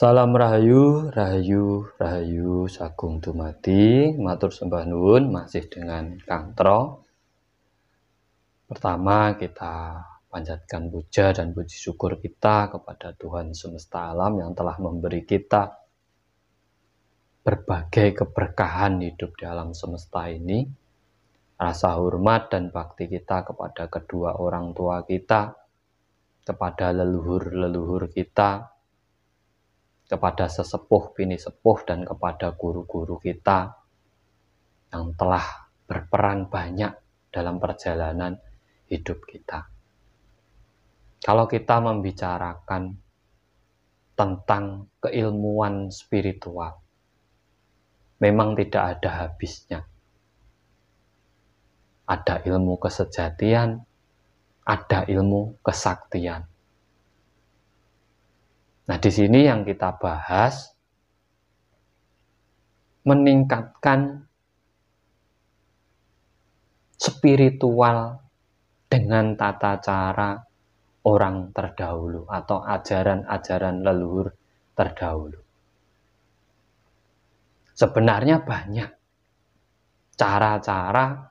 Salam Rahayu, Rahayu, Rahayu, Sagung Dumadi, Matur Sembah Nuwun, masih dengan Kang Tro. Pertama kita panjatkan puja dan puji syukur kita kepada Tuhan semesta alam yang telah memberi kita berbagai keberkahan hidup di alam semesta ini. Rasa hormat dan bakti kita kepada kedua orang tua kita, kepada leluhur-leluhur kita, kepada sesepuh bini sepuh dan kepada guru-guru kita yang telah berperan banyak dalam perjalanan hidup kita. Kalau kita membicarakan tentang keilmuan spiritual, memang tidak ada habisnya. Ada ilmu kesejatian, ada ilmu kesaktian. Nah, di sini yang kita bahas meningkatkan spiritual dengan tata cara orang terdahulu atau ajaran-ajaran leluhur terdahulu. Sebenarnya banyak cara-cara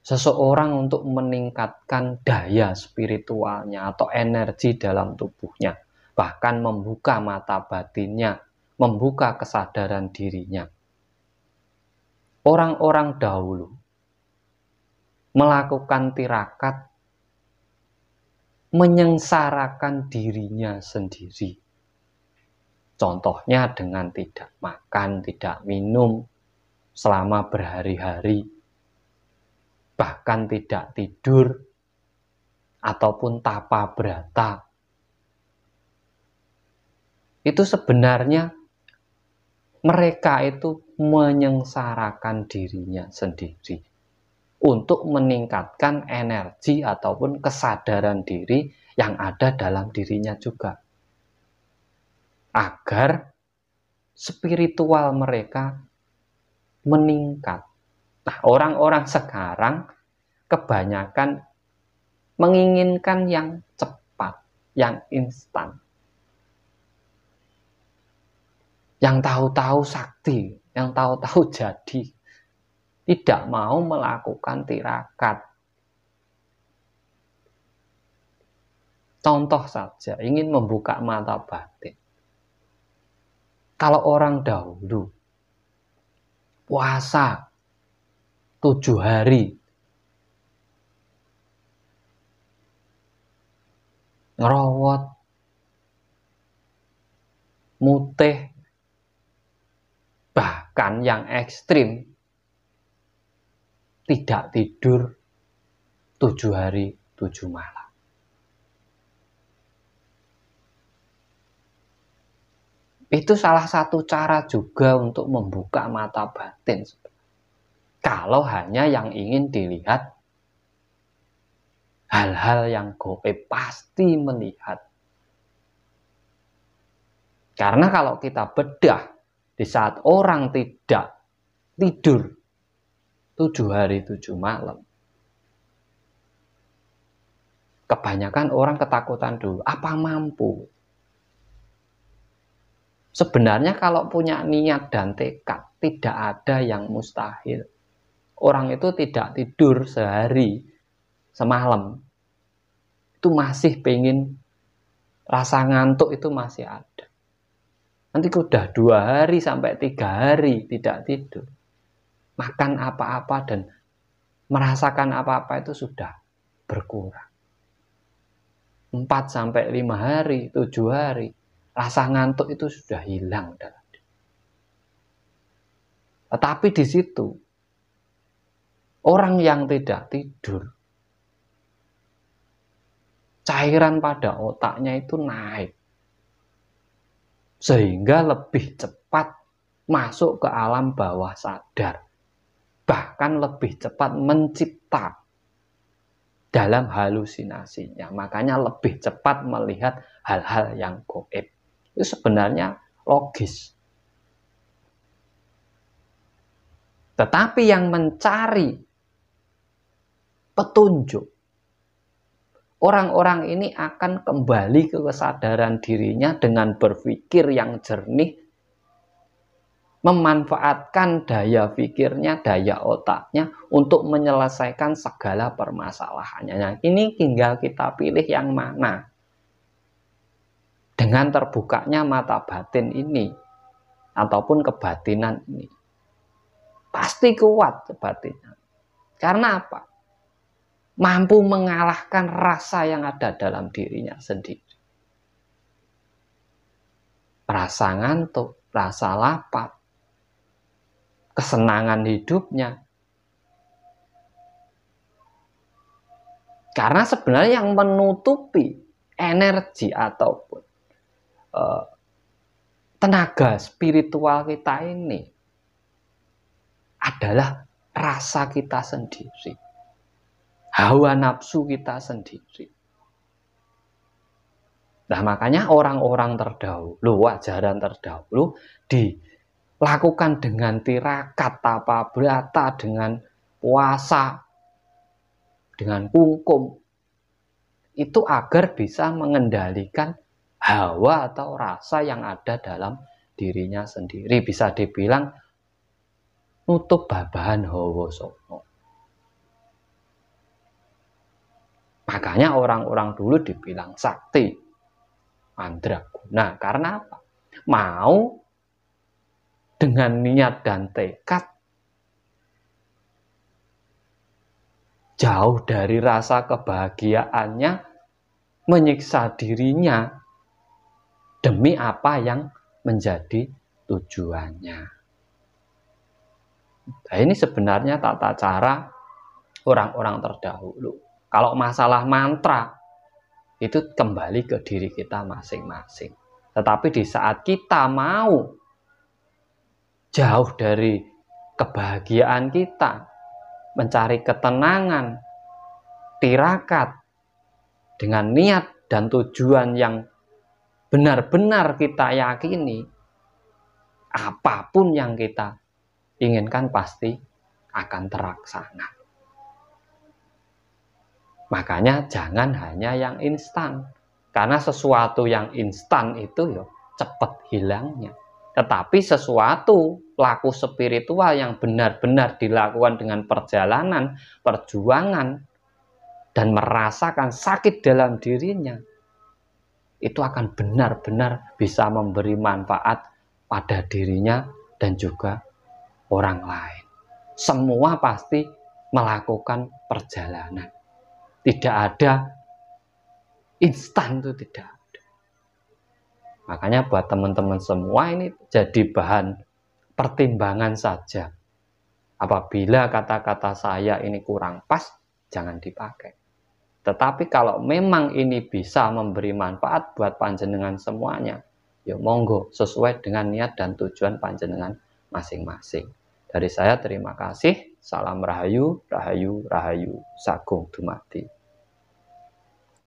seseorang untuk meningkatkan daya spiritualnya atau energi dalam tubuhnya bahkan membuka mata batinnya, membuka kesadaran dirinya. Orang-orang dahulu melakukan tirakat menyengsarakan dirinya sendiri. Contohnya dengan tidak makan, tidak minum selama berhari-hari, bahkan tidak tidur ataupun tapa berata itu sebenarnya mereka itu menyengsarakan dirinya sendiri untuk meningkatkan energi ataupun kesadaran diri yang ada dalam dirinya juga agar spiritual mereka meningkat. Nah, orang-orang sekarang kebanyakan menginginkan yang cepat, yang instan. yang tahu-tahu sakti, yang tahu-tahu jadi, tidak mau melakukan tirakat. Contoh saja, ingin membuka mata batin. Kalau orang dahulu puasa tujuh hari, rawat, muteh bahkan yang ekstrim tidak tidur tujuh hari tujuh malam. Itu salah satu cara juga untuk membuka mata batin. Kalau hanya yang ingin dilihat hal-hal yang goib pasti melihat. Karena kalau kita bedah di saat orang tidak tidur tujuh hari tujuh malam. Kebanyakan orang ketakutan dulu. Apa mampu? Sebenarnya kalau punya niat dan tekad, tidak ada yang mustahil. Orang itu tidak tidur sehari, semalam. Itu masih pengen rasa ngantuk itu masih ada. Nanti udah dua hari sampai tiga hari tidak tidur. Makan apa-apa dan merasakan apa-apa itu sudah berkurang. Empat sampai lima hari, tujuh hari, rasa ngantuk itu sudah hilang Tetapi di situ, orang yang tidak tidur, cairan pada otaknya itu naik sehingga lebih cepat masuk ke alam bawah sadar, bahkan lebih cepat mencipta dalam halusinasinya. Makanya lebih cepat melihat hal-hal yang goib. Itu sebenarnya logis. Tetapi yang mencari petunjuk orang-orang ini akan kembali ke kesadaran dirinya dengan berpikir yang jernih, memanfaatkan daya pikirnya, daya otaknya untuk menyelesaikan segala permasalahannya. Nah, ini tinggal kita pilih yang mana. Dengan terbukanya mata batin ini ataupun kebatinan ini. Pasti kuat kebatinan. Karena apa? mampu mengalahkan rasa yang ada dalam dirinya sendiri. Rasa ngantuk, rasa lapar, kesenangan hidupnya. Karena sebenarnya yang menutupi energi ataupun uh, tenaga spiritual kita ini adalah rasa kita sendiri hawa nafsu kita sendiri. Nah makanya orang-orang terdahulu, wajaran terdahulu dilakukan dengan tirakat, tapa berata, dengan puasa, dengan kungkum. Itu agar bisa mengendalikan hawa atau rasa yang ada dalam dirinya sendiri. Bisa dibilang nutup babahan hawa sopok. Makanya orang-orang dulu dibilang sakti, mandraguna. Karena apa? Mau dengan niat dan tekad jauh dari rasa kebahagiaannya menyiksa dirinya demi apa yang menjadi tujuannya. Nah, ini sebenarnya tata cara orang-orang terdahulu. Kalau masalah mantra itu kembali ke diri kita masing-masing. Tetapi di saat kita mau jauh dari kebahagiaan kita, mencari ketenangan, tirakat dengan niat dan tujuan yang benar-benar kita yakini, apapun yang kita inginkan pasti akan terlaksana. Makanya jangan hanya yang instan. Karena sesuatu yang instan itu ya cepat hilangnya. Tetapi sesuatu laku spiritual yang benar-benar dilakukan dengan perjalanan, perjuangan, dan merasakan sakit dalam dirinya, itu akan benar-benar bisa memberi manfaat pada dirinya dan juga orang lain. Semua pasti melakukan perjalanan tidak ada instan itu tidak ada. Makanya buat teman-teman semua ini jadi bahan pertimbangan saja. Apabila kata-kata saya ini kurang pas, jangan dipakai. Tetapi kalau memang ini bisa memberi manfaat buat panjenengan semuanya, ya monggo sesuai dengan niat dan tujuan panjenengan masing-masing. Dari saya terima kasih. Salam Rahayu, Rahayu, Rahayu, Sagung Dumati.